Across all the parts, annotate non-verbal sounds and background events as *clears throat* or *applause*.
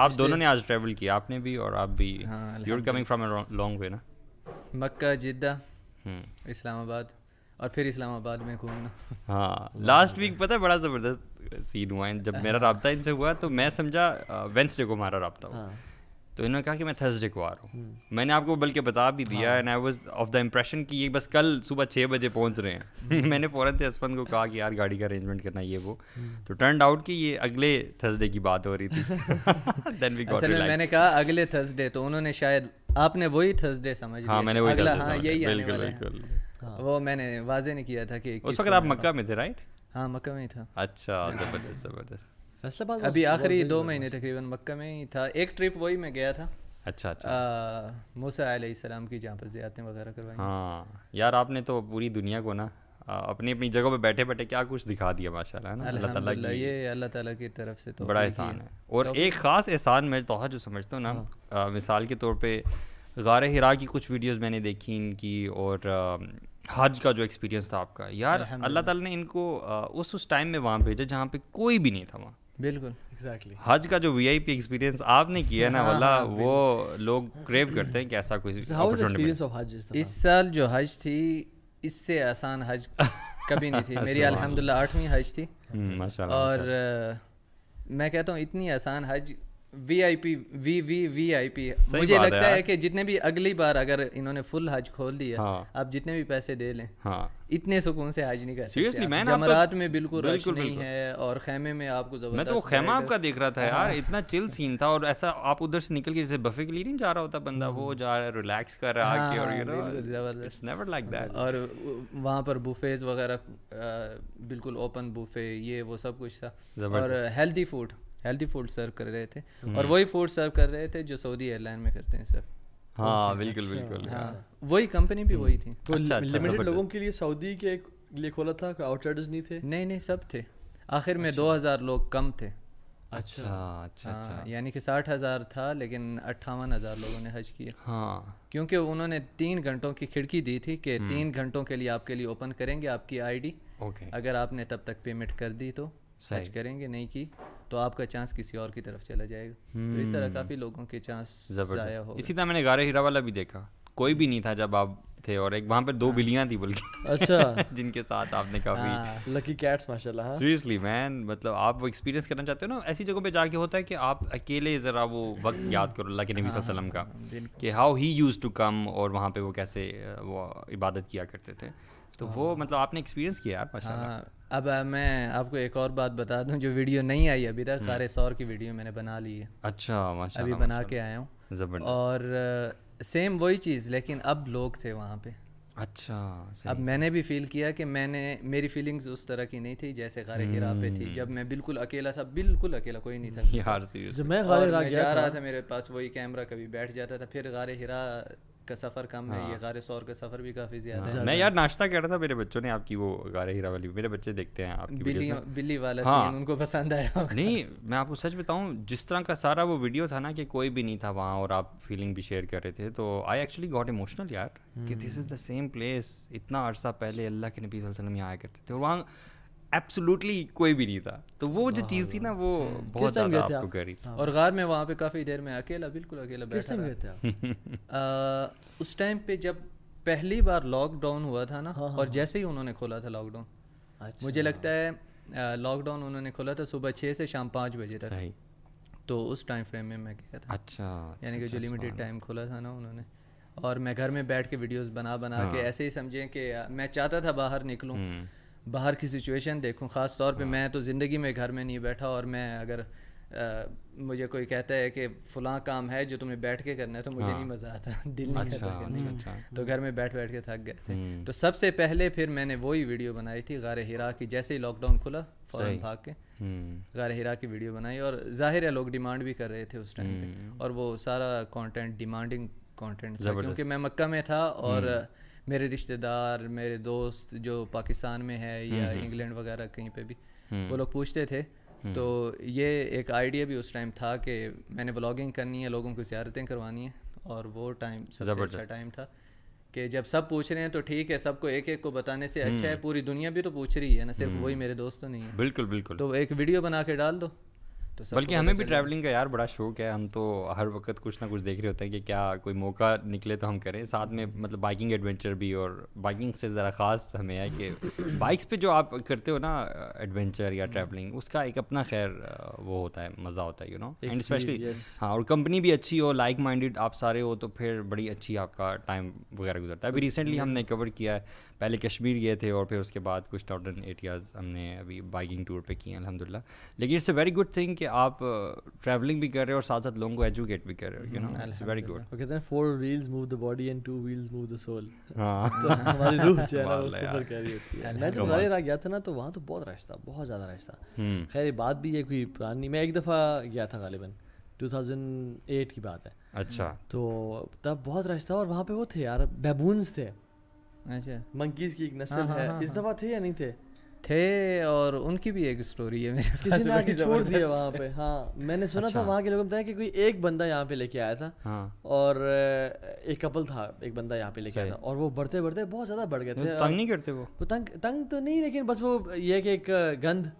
आप दोनों ने आज ट्रैवल किया आपने भी और आप भी you are coming from long way ना मक्का जिद्दा हम्म। इस्लामाबाद और फिर इस्लामाबाद में घूमना हाँ लास्ट वीक पता है बड़ा ज़बरदस्त सीन हुआ है जब मेरा हाँ। रबता इनसे हुआ तो मैं समझा वेंसडे को हमारा रबता हुआ हाँ। तो इन्होंने कहा कि मैं थर्सडे को आ रहा हूँ हम्म। मैंने आपको बल्कि बता भी दिया and I was of the impression कि ये बस कल सुबह छः बजे पहुँच रहे हैं हम्म। *laughs* मैंने फ़ौरन से हसबंद को कहा कि यार गाड़ी का अरेंजमेंट करना ये वो हम्म। तो टर्न आउट कि ये अगले थर्सडे की बात हो रही थी देन वी गॉट मैंने कहा अगले थर्सडे तो उन्होंने शायद आपने वही थर्सडे समझ हाँ मैंने वही हाँ, यही बिल्कुल बिल्कुल हाँ, वो मैंने वाजे नहीं किया था कि उस वक्त आप मक्का में थे राइट हाँ मक्का में ही था अच्छा हाँ। ज़बरदस्त ज़बरदस्त फैसलाबाद अभी आखिरी दो महीने तकरीबन मक्का में ही था एक ट्रिप वही मैं गया था अच्छा अच्छा मूसा सलाम की जहाँ पर ज़्यारतें वगैरह करवाई हाँ यार आपने तो पूरी दुनिया को ना अपनी अपनी जगह पे बैठे बैठे क्या कुछ दिखा दिया माशाल्लाह ना अल्लाह ताला की ये अल्लाह ताला की तरफ से तो बड़ा एहसान है और एक ख़ास एहसान मैं तो जो समझता हूँ ना हाँ। मिसाल के तौर पे गार हिरा की कुछ वीडियोस मैंने देखी इनकी और हज का जो एक्सपीरियंस था आपका यार अल्लाह ताला ने इनको उस उस टाइम में वहाँ भेजा जहाँ पे कोई भी नहीं था वहाँ बिल्कुल एग्जैक्टली exactly. हज का जो वीआईपी एक्सपीरियंस आपने किया ना हाँ, वाला हाँ, वो लोग क्रेव करते हैं कि ऐसा कोई एक्सपीरियंस ऑफ हज इस साल जो हज थी इससे आसान हज कभी नहीं थी *laughs* मेरी अल्हम्दुलिल्लाह आठवीं हज थी हम्म, और मैं कहता हूँ इतनी आसान हज वीआईपी वी वी वीआईपी मुझे लगता है कि जितने भी अगली बार अगर इन्होंने फुल हज खोल दिया हाँ। आप जितने भी पैसे दे लें हाँ। इतने सुकून से हज नहीं कर सीरियसली मैं जमरात तो, में बिल्कुल रश नहीं है और खेमे में आपको जबरदस्त मैं तो खेमा आपका देख रहा था यार हाँ। इतना चिल सीन था और ऐसा आप उधर से निकल के जैसे बफे के लिए नहीं जा रहा होता बंदा वो हम्म। जा रहा है रिलैक्स कर रहा है और यू नो हाँ, जबरदस्त नेवर लाइक दैट और वहां पर बुफेज वगैरह बिल्कुल ओपन बुफे ये वो सब कुछ था और healthy food healthy food serve कर रहे थे और वही फूड सर्व कर रहे थे जो सऊदी एयरलाइन में करते हैं सर हाँ बिल्कुल बिल्कुल वही कंपनी भी वही थी तो लिमिटेड लोगों के लिए सऊदी के लिए खोला था आउटसाइडर्स नहीं थे नहीं नहीं सब थे आखिर में दो हज़ार लोग कम थे अच्छा अच्छा अच्छा यानी कि साठ हज़ार था लेकिन अट्ठावन हज़ार लोगों ने हज किया हाँ क्योंकि उन्होंने तीन घंटों की खिड़की दी थी कि तीन घंटों के लिए आपके लिए ओपन करेंगे आपकी आईडी ओके अगर आपने तब तक पेमेंट कर दी तो सच करेंगे नहीं की तो आपका चांस किसी और की तरफ चला जाएगा तो इस तरह hmm. काफ़ी लोगों के चांस ज़ाया हो इसी तरह मैंने गारे हीरा वाला भी देखा कोई भी नहीं था जब आप थे और एक वहाँ पर दो हाँ। बिल्लियाँ थी बल्कि अच्छा *laughs* जिनके साथ आपने काफ़ी लकी कैट्स माशाल्लाह सीरियसली मैन मतलब आप वो एक्सपीरियंस करना चाहते हो ना ऐसी जगहों पे जाके होता है कि आप अकेले ज़रा वो वक्त याद करो अल्लाह के नबी सल्लल्लाहु अलैहि वसल्लम का हाँ, कि how he used to come और वहाँ पे वो कैसे वो इबादत किया करते थे तो हाँ। वो मतलब आपने एक्सपीरियंस किया यार हाँ अब मैं आपको एक और बात बता दूं जो वीडियो नहीं आई अभी तक हम्म। सारे सौर की वीडियो मैंने बना ली है अच्छा माशा अभी बना के आया हूँ और सेम वही चीज़ लेकिन अब लोग थे वहाँ पे अच्छा अब मैंने भी फील किया कि मैंने मेरी फीलिंग्स उस तरह की नहीं थी जैसे गारे हिरा पे थी जब हम्म। मैं बिल्कुल अकेला था बिल्कुल अकेला कोई नहीं था *laughs* यार जब मैं गारे हिरा जा रहा था।, था मेरे पास वही कैमरा कभी बैठ जाता था फिर गारे हिरा का सफ़र कम हाँ। है ये हाँ। गारे सौर का सफ़र भी काफ़ी ज़्यादा हाँ। है मैं यार नाश्ता कर रहा था मेरे बच्चों ने आपकी वो गारे हीरा वाली मेरे बच्चे देखते हैं आपकी बिल्ली बिल्ली वाला हाँ। सीन उनको पसंद आया नहीं मैं आपको सच बताऊं जिस तरह का सारा वो वीडियो था ना कि कोई भी नहीं था वहाँ और आप फीलिंग भी शेयर कर रहे थे तो आई एक्चुअली गॉट इमोशनल यार कि this is the same place इतना अरसा पहले अल्लाह के नबी सल्लल्लाहु अलैहि वसल्लम यहाँ आया करते थे और वहाँ एब्सोल्युटली कोई भी नहीं था तो वो जो चीज़ थी ना वो बहुत ज़्यादा आपको करी और गार में वहाँ पे काफ़ी देर में अकेला बिल्कुल अकेला बैठा गए थे *laughs* उस टाइम पे जब पहली बार लॉकडाउन हुआ था ना हाँ, हाँ, और हाँ। जैसे ही उन्होंने खोला था लॉकडाउन अच्छा, मुझे लगता है लॉकडाउन उन्होंने खोला था सुबह छः से शाम पाँच बजे तक सही। तो उस टाइम फ्रेम में मैं गया था अच्छा, अच्छा यानी कि जो अच्छा, लिमिटेड टाइम खोला था ना उन्होंने और मैं घर में बैठ के वीडियोस बना बना हाँ। के ऐसे ही समझें कि मैं चाहता था बाहर निकलूँ हम्म। बाहर की सिचुएशन देखूँ ख़ास तौर पर मैं तो ज़िंदगी में घर में नहीं बैठा और मैं अगर आ, मुझे कोई कहता है कि फलां काम है जो तुमने बैठ के करना है तो मुझे हाँ। नहीं मज़ा आता *laughs* दिल नहीं अच्छा, करता अच्छा, अच्छा। तो घर में बैठ बैठ के थक गए थे हम्म। तो सबसे पहले फिर मैंने वही वीडियो बनाई थी गार हिरा की जैसे ही लॉकडाउन खुला फ़ौरन भाग के हम्म। गार हिरा की वीडियो बनाई और ज़ाहिर है लोग डिमांड भी कर रहे थे उस टाइम हम्म। पर और वो सारा कॉन्टेंट डिमांडिंग कॉन्टेंट था क्योंकि मैं मक्का में था और मेरे रिश्तेदार मेरे दोस्त जो पाकिस्तान में है या हम्म, हम्म। इंग्लैंड वगैरह कहीं पे भी हम्म। वो लोग पूछते थे तो ये एक आइडिया भी उस टाइम था कि मैंने ब्लॉगिंग करनी है लोगों को ज्यारतें करवानी है और वो टाइम सबसे अच्छा टाइम था कि जब सब पूछ रहे हैं तो ठीक है सबको एक एक को बताने से अच्छा है पूरी दुनिया भी तो पूछ रही है ना सिर्फ वही मेरे दोस्त तो नहीं है बिल्कुल बिल्कुल तो एक वीडियो बना के डाल दो तो बल्कि हमें भी ट्रैवलिंग का यार बड़ा शौक है हम तो हर वक्त कुछ ना कुछ देख रहे होते हैं कि क्या कोई मौका निकले तो हम करें साथ में मतलब बाइकिंग एडवेंचर भी और बाइकिंग से ज़रा ख़ास हमें है कि बाइक्स पे जो आप करते हो ना एडवेंचर या ट्रैवलिंग हम्म। उसका एक अपना खैर वो होता है मज़ा होता है यू नो एंड स्पेशली हाँ और कंपनी भी अच्छी हो लाइक माइंडेड आप सारे हो तो फिर बड़ी अच्छी आपका टाइम वगैरह गुजरता है अभी रिसेंटली हमने कवर किया है पहले कश्मीर गए थे और फिर उसके बाद कुछ टाउटन एरियाज़ हमने अभी बाइकिंग टूर पे किए हैं अलहमदिल्ला लेकिन it's a very good thing कि आप ट्रैवलिंग uh, भी कर रहे हो और साथ साथ लोगों को एजुकेट भी कर रहे हो you know it's very good okay then four wheels move the body and two wheels move the soul हां हमारी रूह से मैं गया था ना तो वहाँ तो बहुत रश था बहुत ज़्यादा रश था हम्म। खैर ये बात भी है कोई पुरानी मैं एक दफ़ा गया था गालिबा 2008 की बात है अच्छा तो तब बहुत रश था और वहाँ पे वो थे यार बैबून्स थे अच्छा मंकीज की एक नस्ल हाँ, हाँ है हाँ, इस हाँ। दफा थे या नहीं थे थे और उनकी भी एक स्टोरी है मेरे किसी ने आके छोड़ दिया वहाँ पे हाँ मैंने सुना अच्छा। था वहाँ के लोगों बताया कि कोई एक बंदा यहाँ पे लेके आया था हाँ। और एक कपल था एक बंदा यहाँ पे लेके आया था और वो बढ़ते बढ़ते बहुत ज़्यादा बढ़ गए थे तंग नहीं करते वो तंग तंग तो नहीं लेकिन बस वो ये एक गंध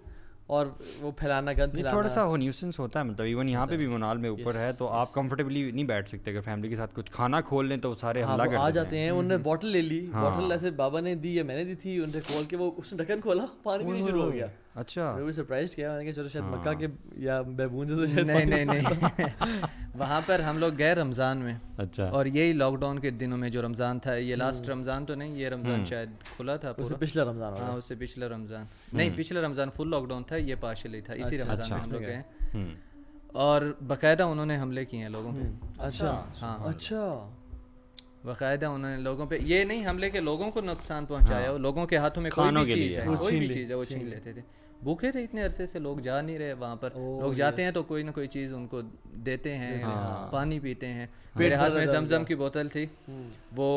और वो फैलाना गंद फैलाना थोड़ा सा न्यूसेंस होता है मतलब इवन यहाँ पे भी मोनाल में ऊपर है तो आप कंफर्टेबली नहीं बैठ सकते अगर फैमिली के साथ कुछ खाना खोल लें तो सारे हाँ, हमला कर आ जाते हैं उन्होंने बॉटल हम्म। ले ली बॉटल हाँ। ऐसे बाबा ने दी या मैंने दी थी उनसे खोल के वो उसने ढक्कन खोला पानी पीना शुरू हो गया अच्छा मैं भी सरप्राइज किया मैंने कहा चलो शायद मक्का हाँ। के या बैबून से तो शायद नहीं नहीं नहीं *laughs* *laughs* वहाँ पर हम लोग गए रमज़ान में अच्छा और यही लॉकडाउन के दिनों में जो रमज़ान था ये लास्ट हम्म। रमज़ान तो नहीं ये रमज़ान हम्म। शायद खुला था उससे पिछला रमज़ान हाँ उससे पिछला रमज़ान हम्म। नहीं पिछला रमज़ान फुल लॉकडाउन था ये पार्शली था इसी अच्छा, रमज़ान अच्छा। हम लोग गए और बाकायदा उन्होंने हमले किए हैं लोगों पे अच्छा हाँ, हाँ। अच्छा, अच्छा। बाकायदा उन्होंने लोगों पे ये नहीं हमले के लोगों को नुकसान पहुंचाया हाँ। लोगों के हाथों में कोई भी चीज़ है कोई भी चीज़ है वो छीन लेते थे भूखे थे इतने अरसे से लोग जा नहीं रहे वहाँ पर लोग जाते हैं तो कोई ना कोई चीज़ उनको देते हैं हाँ। पानी पीते हैं मेरे हाथ में जमजम की बोतल थी हम्म। वो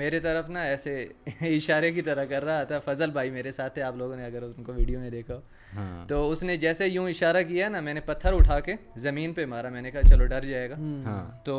मेरे तरफ ना ऐसे *laughs* इशारे की तरह कर रहा था फजल भाई मेरे साथ थे आप लोगों ने अगर उनको वीडियो में देखा हाँ। तो उसने जैसे यूं इशारा किया ना मैंने पत्थर उठा के ज़मीन पे मारा मैंने कहा चलो डर जाएगा हाँ। तो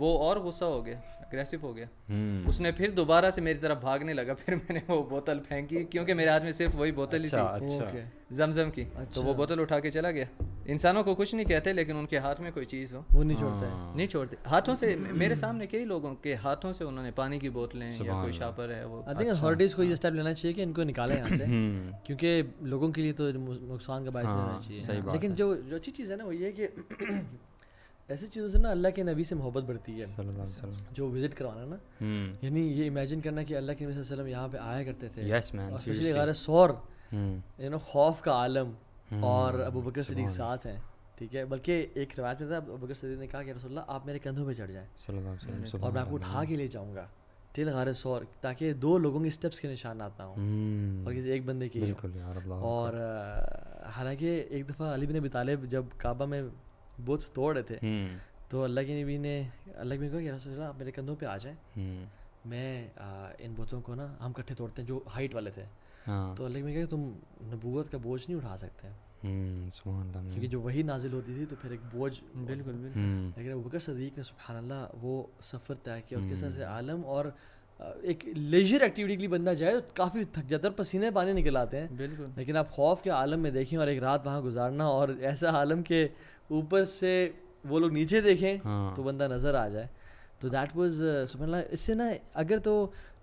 वो और गुस्सा हो गया अग्रेसिव हो गया हम्म। उसने फिर दोबारा से मेरी तरफ भागने लगा फिर मैंने वो बोतल फेंकी क्योंकि मेरे हाथ में सिर्फ वही बोतल ही थी अच्छा, अच्छा। जमजम की तो वो अच्छा। बोतल उठा के चला गया इंसानों को कुछ नहीं कहते लेकिन उनके हाथ में कोई चीज़ हो वो नहीं छोड़ते हाँ। नहीं छोड़ते हाथों से मेरे सामने कई लोगों के हाथों से उन्होंने पानी की बोतलें या कोई शापर है वो आई थिंक अथॉरिटीज़ को ये स्टेप हाँ। लेना चाहिए कि इनको निकाले यहाँ से हम्म। क्योंकि लोगों के लिए तो नुकसान का बायस लेना हाँ, चाहिए लेकिन जो जो अच्छी चीज़ है ना वो ये कि ऐसी चीज़ों से ना अल्लाह के नबी से मोहब्बत बढ़ती है जो विजिट करवाना ना हम्म। यानी ये इमेजिन करना कि अल्लाह के नबी वसल्लम यहाँ पे आया करते थे यस सौर यू हम्म। नो खौफ का आलम हम्म, और अबू बकर सदीक साथ हैं ठीक है बल्कि एक रिवायत में था अबू बकर सदीक ने कहा कि रसोल्ला आप मेरे कंधों पर चढ़ जाएँ और मैं आपको उठा के ले जाऊँगा तिल गार सौर ताकि दो लोगों के स्टेप्स के निशान ना हूँ और किसी एक बंदे के और हालांकि एक दफ़ा अली बिन अबी तालिब जब काबा में बुत तोड़ रहे थे हम्म। तो अल्लाह के नबी ने अल्लाह नबी को यार रसोल्ला आप मेरे कंधों पे आ जाए हम्म। मैं इन बुतों को ना हम कट्ठे तोड़ते हैं जो हाइट वाले थे हाँ। तो अल्लाह नबी कहा तुम नबूत का बोझ नहीं उठा सकते हम्म, क्योंकि जो वही नाजिल होती थी तो फिर एक बोझ बिल्कुल बिल्कुल लेकिन अबू सदीक ने सुबहानल्ला वो सफ़र तय किया और किस तरह से आलम और एक लेजर एक्टिविटी के लिए बंदा जाए तो काफ़ी थक जाता है और पसीने पानी निकल आते हैं बिल्कुल लेकिन आप खौफ के आलम में देखें और एक रात वहाँ गुजारना और ऐसा आलम के ऊपर से वो लोग नीचे देखें हाँ। तो बंदा नज़र आ जाए तो दैट वॉज सुबह इससे ना अगर तो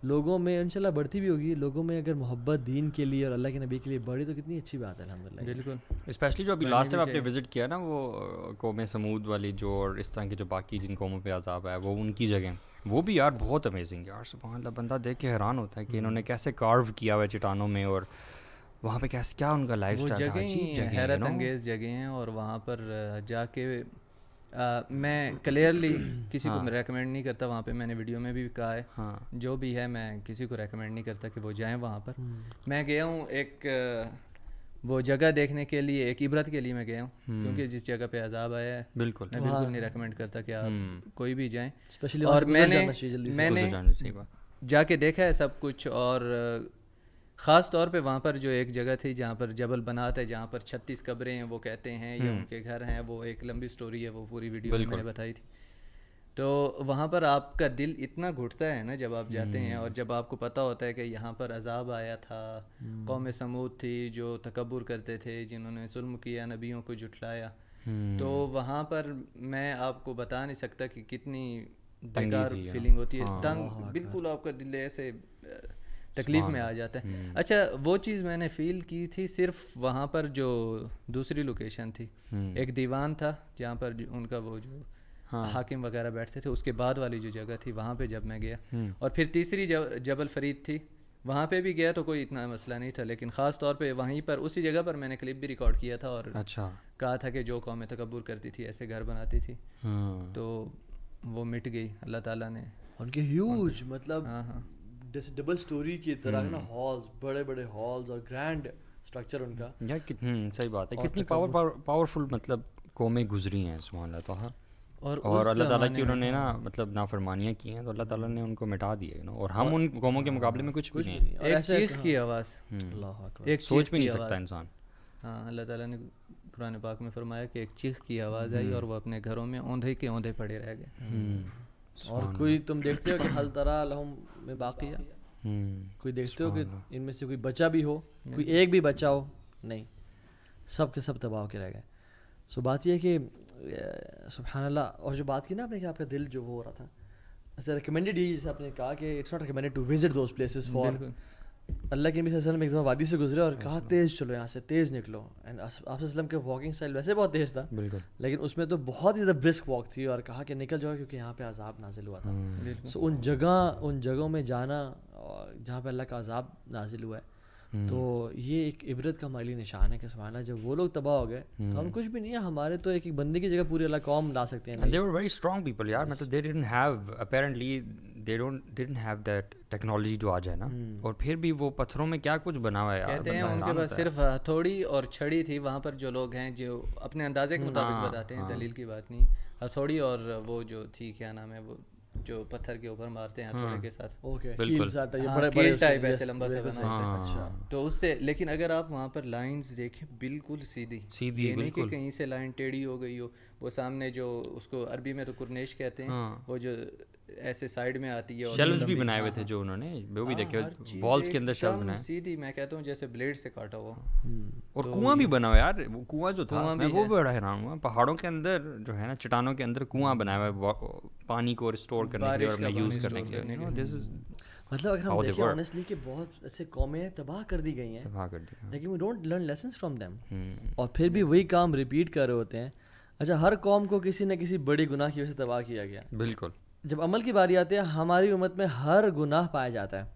लोगों में इनशाला बढ़ती भी होगी लोगों में अगर मोहब्बत दीन के लिए और अल्लाह के नबी के लिए बढ़ी तो कितनी अच्छी बात है अलहमदिल्ला बिल्कुल स्पेशली जो अभी लास्ट टाइम आपने विज़िट किया ना वो कौम समूद वाली जो और इस तरह की जो बाकी जिन कौमों पर आज़ाब है वो उनकी जगह वो भी यार बहुत अमेजिंग यार सुबह बंदा देख के हैरान होता है कि इन्होंने हम्म। कैसे कार्व किया हुआ है चट्टानों में और वहाँ पे कैसे क्या उनका लाइफ जगह हैरत अंगेज जगह हैं और वहाँ पर जाके आ, मैं क्लियरली किसी हाँ. को रेकमेंड नहीं करता वहाँ पे मैंने वीडियो में भी कहा है हाँ. जो भी है मैं किसी को रेकमेंड नहीं करता कि वो जाए वहाँ पर हम्म। मैं गया हूँ एक वो जगह देखने के लिए एक इबरत के लिए मैं गया हूँ हम्म। क्योंकि जिस जगह पे अजाब आया है बिल्कुल मैं बिल्कुल हाँ। नहीं रेकमेंड करता कि आप हम्म। कोई भी जाएं स्पेशली और मैंने मैंने जाके देखा है सब कुछ और ख़ास तौर पे वहाँ पर जो एक जगह थी जहाँ पर जबल बनात है जहाँ पर छत्तीस कब्रें हैं वो कहते हैं या हम्म। उनके घर हैं वो एक लंबी स्टोरी है वो पूरी वीडियो मैंने बताई थी तो वहाँ पर आपका दिल इतना घुटता है ना जब आप जाते हैं और हम्म। जब आपको पता होता है कि यहाँ पर अजाब आया था हम्म। कौम समूद थी जो तकबर करते थे जिन्होंने जुल्म किया नबियों को जुटलाया तो हम्म। वहाँ पर मैं आपको बता नहीं सकता कि कितनी बेकार फीलिंग हाँ। होती है हाँ, तंग बिल्कुल आपका दिल ऐसे तकलीफ में आ जाता है अच्छा वो चीज़ मैंने फील की थी सिर्फ वहाँ पर जो दूसरी लोकेशन थी एक दीवान था जहाँ पर उनका वो जो हाँ। हाकिम वगैरह बैठते थे उसके बाद वाली जो जगह थी वहाँ पे जब मैं गया हम्म। और फिर तीसरी जब जबल फरीद थी वहाँ पे भी गया तो कोई इतना मसला नहीं था लेकिन ख़ास तौर पे वहीं पर उसी जगह पर मैंने क्लिप भी रिकॉर्ड किया था और अच्छा कहा था कि जो कौम तकबर करती थी ऐसे घर बनाती थी हाँ। तो वो मिट गई अल्लाह ताला ने उनके ह्यूज मतलब हाँ हाँ डबल स्टोरी की तरह ना हॉल्स हम्म। बड़े बड़े हॉल्स और ग्रैंड स्ट्रक्चर उनका हम्म, सही बात है कितनी पावर पावरफुल मतलब कौमें गुजरी हैं सुबह अल्लाह तो हाँ और और अल्लाह ताला की उन्होंने ना मतलब नाफरमानियाँ की हैं तो अल्लाह ताला ने उनको मिटा दिया यू नो और हम उन कौमों के मुकाबले में कुछ कुछ नहीं की आवाज़ हम्म। एक सोच भी नहीं सकता इंसान हाँ अल्लाह ताला ने कुरान पाक में फरमाया कि एक चीख की आवाज़ आई हम्म। और वो अपने घरों में औंधे के औंधे पड़े रह गए हम्म। और कोई तुम देखते हो कि हल तरा में बाकी है कोई देखते हो कि इनमें से कोई बचा भी हो कोई एक भी बचा हो नहीं सब के सब दबाव के रह गए सो बात यह कि सुबहानल्ला और जो बात की ना आपने कि आपका दिल जो वो हो रहा था अच्छा रिकमेंडेड ये जैसे आपने कहा कि it's not recommended to visit those places for अल्लाह के नबी वसल्लम एक दफ़ा वादी से गुजरे और हाँ कहा तेज़ चलो यहाँ से तेज़ निकलो एंड आप वसल्लम के वॉकिंग स्टाइल वैसे बहुत तेज़ था बिल्कुल लेकिन उसमें तो बहुत ही ज़्यादा ब्रिस्क वॉक थी और कहा कि निकल जाओ क्योंकि यहाँ पे अजाब नाजिल हुआ था सो हम्म। उन जगह उन जगहों में जाना जहाँ पे अल्लाह का अजाब नाजिल हुआ है हम्म। तो ये एक इबरत का माली निशान है कि सुबहाना जब वो लोग तबाह हो गए तो हम्म। हम कुछ भी नहीं है हमारे तो एक एक बंदे की जगह पूरी अला कौम ला सकते हैं they were very strong people यार मतलब they didn't have apparently they don't didn't have that technology जो आज है ना हम्म। और फिर भी वो पत्थरों में क्या कुछ बना हुआ है कहते हैं उनके पास सिर्फ हथौड़ी और छड़ी थी वहाँ पर जो लोग हैं जो अपने अंदाजे के मुताबिक हाँ, बताते हैं हाँ। दलील की बात नहीं हथौड़ी और वो जो थी क्या नाम है वो जो पत्थर के ऊपर मारते हैं हथौड़े हाँ। के साथ ओके कील टाइप हाँ, ऐसे लंबा सा बना होता अच्छा हाँ, तो उससे लेकिन अगर आप वहाँ पर लाइंस देखें बिल्कुल सीधी सीधी नहीं कि कहीं से लाइन टेढ़ी हो गई हो वो सामने जो उसको अरबी में तो कुरनेश कहते हैं वो जो ऐसे साइड में आती है शेल्व्स भी बनाए हुए थे हाँ। जो उन्होंने वो भी हाँ, देखे वॉल्स के अंदर शेल्व बनाए सीधी मैं कहता हूँ जैसे ब्लेड से काटा हुआ हम्म। और तो कुआं भी बना हुआ यार वो कुआं जो था मैं वो बड़ा हैरान हुआ पहाड़ों के अंदर जो है ना चट्टानों के अंदर कुआं हम्म। बनाया हुआ है पानी को स्टोर करने के लिए और यूज करने के लिए दिस इज मतलब अगर हम देखें ऑनेस्टली कि बहुत ऐसे कौमें तबाह कर दी गई हैं तबाह कर दी हाँ। लेकिन we don't learn lesson from them और फिर भी वही काम रिपीट कर रहे होते हैं अच्छा हर कौम को किसी न किसी बड़ी गुनाह की वजह से तबाह किया गया बिल्कुल जब अमल की बारी आती है हमारी उम्मत में हर गुनाह पाया जाता है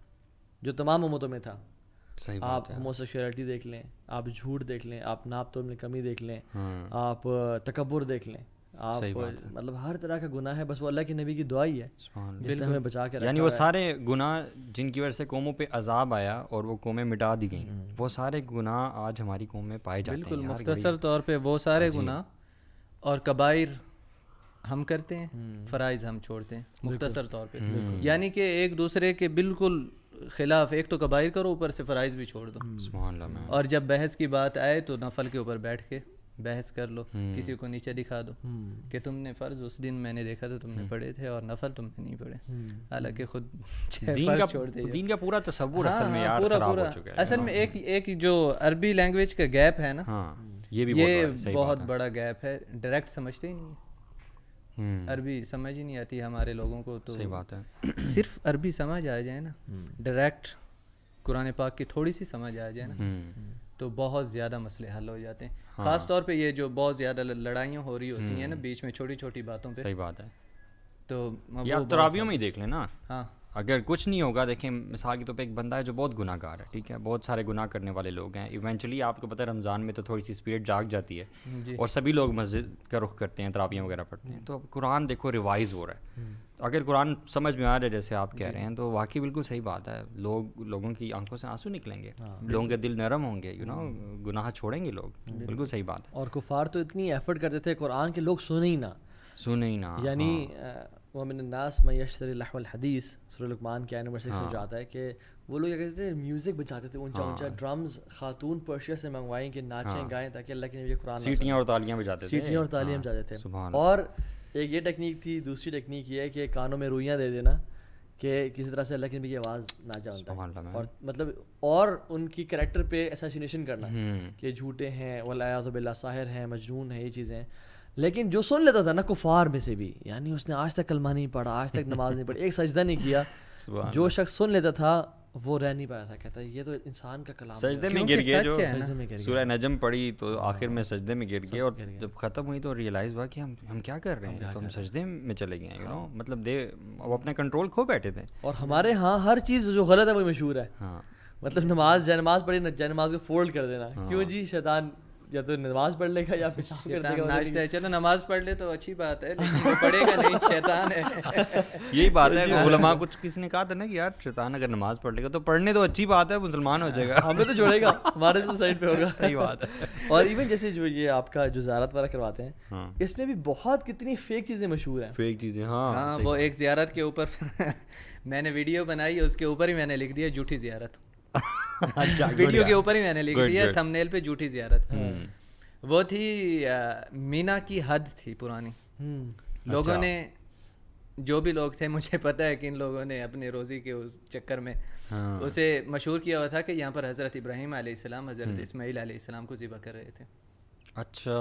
जो तमाम उम्मतों में था सही आप होमोसेक्सुअलिटी देख लें आप झूठ देख लें आप नाप तो में कमी देख लें हाँ। आप तकबर देख लें आप मतलब हर तरह का गुनाह है बस वो अल्लाह के नबी की दुआ ही है जिसने हमें बचा के यानी वो सारे गुनाह जिनकी वजह से कौमों पे अजाब आया और वो कौमें मिटा दी गई हम्म। वो सारे गुनाह आज हमारी कौम में पाए जाते हैं बिल्कुल मुख्तसर तौर पे वो सारे हाँ गुनाह और कबाइर हम करते हैं हम्म। फ़राइज़ हम छोड़ते हैं मुख्तसर तौर पर हम्म। यानी कि एक दूसरे के बिल्कुल खिलाफ एक तो कबाइर करो ऊपर से फ़राइज़ भी छोड़ दो हम्म। और जब बहस की बात आए तो नफल के ऊपर बैठ के बहस कर लो किसी को नीचे दिखा दो कि तुमने फ़र्ज उस दिन मैंने देखा था तुमने पढ़े थे और नफल तुमने नहीं पढ़े हालांकि खुद *laughs* दीन का, दीन का पूरा तस्वुर हाँ, असल में हाँ, यार पूरा पूरा असल में हाँ। एक एक जो अरबी लैंग्वेज का गैप है ना ये भी ये बहुत बड़ा गैप है डायरेक्ट समझते ही नहीं है हम्म। अरबी समझ ही नहीं आती हमारे लोगों को तो सही बात है *clears throat* सिर्फ अरबी समझ आ जाए ना डायरेक्ट हम्म। कुरान पाक की थोड़ी सी समझ आ जाए ना हम्म। तो बहुत ज़्यादा मसले हल हो जाते हैं हाँ। ख़ास तौर पे ये जो बहुत ज़्यादा लड़ाइयाँ हो रही होती हैं ना बीच में छोटी छोटी बातों पे सही बात है तो तरावियों में ही देख लेना हाँ अगर कुछ नहीं होगा देखें मिसाल के तौर पर एक बंदा है जो बहुत गुनाहगार है ठीक है बहुत सारे गुनाह करने वाले लोग हैं इवेंचुअली आपको पता है रमज़ान में तो थोड़ी सी स्पिरिट जाग जाती है और सभी लोग मस्जिद का रुख करते हैं तरावियाँ वगैरह पढ़ते हैं हम्म। तो अब कुरान देखो रिवाइज़ हो रहा है हम्म। तो अगर कुरान समझ में आ रहा है जैसे आप कह रहे हैं तो वाकई बिल्कुल सही बात है लोग लोगों की आंखों से आंसू निकलेंगे हाँ, लोगों के दिल नरम होंगे यू नो हम्म। गुनाह छोड़ेंगे लोग बिल्कुल सही बात है और कुफार तो इतनी एफर्ट करते थे कुरान के लोग सुने ही ना सुने ही ना यानी हाँ। वो हमें नास मैशरहदीस सुरलकमान के नंबर सिक्स में हाँ। जो आता है कि वो लोग क्या कहते थे म्यूज़िक बजाते थे ऊंचा ऊंचा ड्रम्स हाँ। खातून पर्शिया से मंगवाएं कि नाचें हाँ। गाएं ताकि अल्लाह के नबी कुरान सीटियाँ और तालियाँ बजाते थे सीटियाँ और तालियाँ बजाते थे और एक ये टेक्निक थी दूसरी टेक्निक ये है कि कानों में रुइयाँ दे देना कि किसी तरह से अल्लाह के नबी की आवाज़ ना जान और मतलब और उनकी करेक्टर पे एसेसिनेशन करना हम्म। कि झूठे हैं वलायातबिल्ला साहिर हैं मजनून हैं ये चीज़ें लेकिन जो सुन लेता था ना कुफार में से भी यानी उसने आज तक कलमा नहीं पढ़ा आज तक नमाज नहीं पढ़ी एक सजदा नहीं किया *laughs* जो शख्स सुन लेता था वो रह नहीं पाया था कहता ये तो इंसान का कलाम सजदे में गिर गया जो सूरह नजम पढ़ी तो हाँ। आखिर में सजदे में गिर गया और जब ख़त्म हुई तो रियलाइज़ हुआ कि हम हम क्या कर रहे हैं तो हम सजदे में चले गए यू नो हाँ। मतलब दे अब अपने कंट्रोल खो बैठे थे और हमारे यहाँ हर चीज़ जो गलत है वो मशहूर है हाँ। मतलब नमाज जय नमाज पढ़ी जय नमाज को फोल्ड कर देना क्यों जी शैतान या तो नमाज पढ़ लेगा या पेशाब कर *laughs* देगा नाचता है चलो नमाज पढ़ ले तो अच्छी बात है लेकिन पढ़ेगा नहीं *laughs* शैतान है *laughs* यही बात है उलमा कुछ किसी ने कहा था ना कि यार शैतान अगर नमाज पढ़ लेगा तो पढ़ने तो अच्छी बात है मुसलमान हो जाएगा हमें तो जुड़ेगा हमारे तो साइड पे होगा सही बात है और इवन जैसे जो ये आपका जो ज्यारत वाला करवाते हैं हाँ। इसमें भी बहुत कितनी फेक चीज़ें मशहूर हैं फेक चीज़ें हाँ, हाँ वो एक जियारत के ऊपर मैंने वीडियो बनाई उसके ऊपर ही मैंने लिख दिया जूठी जियारत वीडियो *laughs* अच्छा, के ऊपर ही मैंने लिख दिया थंबनेल पे झूठी जियारत hmm. वो थी मीना की हद थी पुरानी hmm. लोगों अच्छा। ने जो भी लोग थे मुझे पता है कि इन लोगों ने अपने रोज़ी के उस चक्कर में हाँ। उसे मशहूर किया हुआ था कि यहाँ पर हज़रत इब्राहिम आसमाम हज़रत hmm. इसमाईल आसमाम को ज़िबा कर रहे थे अच्छा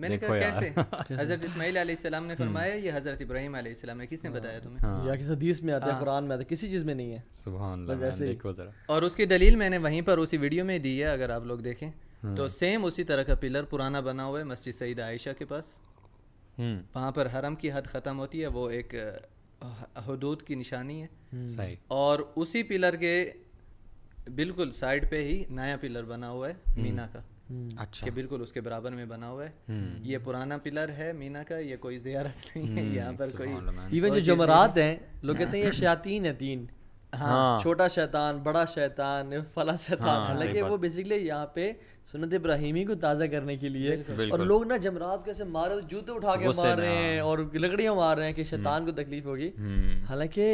मैंने कहा *laughs* कैसे हजरत इस्माइल सलाम ने हम्म। फरमाया ये हजरत इब्राहिम सलाम ने किसने हाँ। बताया तुम्हें हाँ। या किस हदीस में आता है हाँ। कुरान में आता है किसी चीज़ में नहीं है सुबह देखो जरा और उसकी दलील मैंने वहीं पर उसी वीडियो में दी है अगर आप लोग देखें तो सेम उसी तरह का पिलर पुराना बना हुआ है मस्जिद सईद आयशा के पास हम्म। वहाँ पर हरम की हद ख़त्म होती है वो एक हदूद की निशानी है हम्म। सही और उसी पिलर के बिल्कुल साइड पे ही नया पिलर बना हुआ है मीना का हम्म। अच्छा के बिल्कुल उसके बराबर में बना हुआ है हम्म। ये पुराना पिलर है मीना का ये कोई जियारत नहीं है हम्म, यहाँ पर कोई इवन जो जमरात हैं लोग कहते हैं ये शयातीन है तीन हाँ।, हाँ छोटा शैतान बड़ा शैतान फला शैतान हाँ, हालांकि वो बेसिकली यहाँ पे सुनत इब्राहिमी को ताज़ा करने के लिए और लोग ना जमरात कैसे मारे जूते उठा के मार रहे हैं हाँ। और लकड़ियां मार रहे हैं कि शैतान को तकलीफ होगी हालांकि